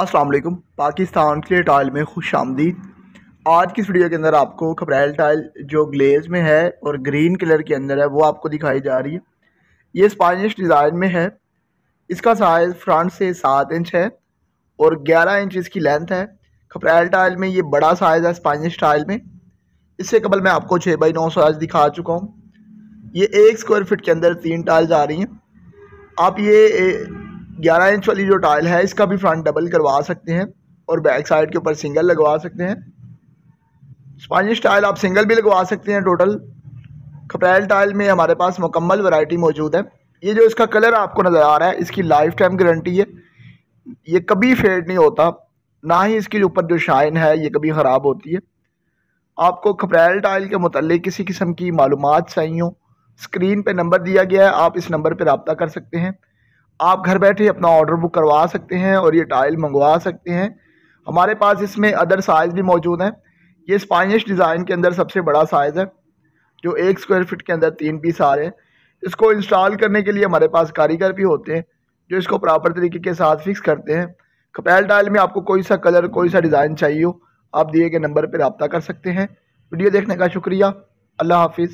वालेकुम पाकिस्तान के टाइल में खुश आमदीद आज की वीडियो के अंदर आपको खबरेल टाइल जो ग्लेज में है और ग्रीन कलर के अंदर है वो आपको दिखाई जा रही है ये स्पाइनिश डिज़ाइन में है इसका साइज़ फ्रंट से सात इंच है और ग्यारह इंच इसकी लेंथ है खपरेल टाइल में ये बड़ा साइज़ है स्पाइनिश टाइल में इससे कबल मैं आपको छः बाई नौ साइज़ दिखा चुका हूँ ये एक स्क्वायर फिट के अंदर तीन टाइल्स आ रही हैं आप ये ग्यारह इंच वाली जो टाइल है इसका भी फ्रंट डबल करवा सकते हैं और बैक साइड के ऊपर सिंगल लगवा सकते हैं स्पाइनिश टाइल आप सिंगल भी लगवा सकते हैं टोटल खपरेल टाइल में हमारे पास मुकम्मल वैरायटी मौजूद है ये जो इसका कलर आपको नज़र आ रहा है इसकी लाइफ टाइम गारंटी है ये कभी फेड नहीं होता ना ही इसके ऊपर जो शाइन है ये कभी ख़राब होती है आपको खपरेल टाइल के मतलब किसी किस्म की मालूम चाहिए हो स्क्रीन पे नंबर दिया गया है आप इस नंबर पर रबता कर सकते हैं आप घर बैठे अपना ऑर्डर बुक करवा सकते हैं और ये टाइल मंगवा सकते हैं हमारे पास इसमें अदर साइज़ भी मौजूद हैं ये स्पाइनिश डिज़ाइन के अंदर सबसे बड़ा साइज़ है जो एक स्क्वायर फिट के अंदर तीन पीस आ रहे हैं इसको इंस्टॉल करने के लिए हमारे पास कारीगर भी होते हैं जो इसको प्रॉपर तरीके के साथ फिक्स करते हैं कपैल टाइल में आपको कोई सा कलर कोई सा डिज़ाइन चाहिए हो आप दिए गए नंबर पर रबता कर सकते हैं वीडियो देखने का शुक्रिया अल्लाह हाफिज़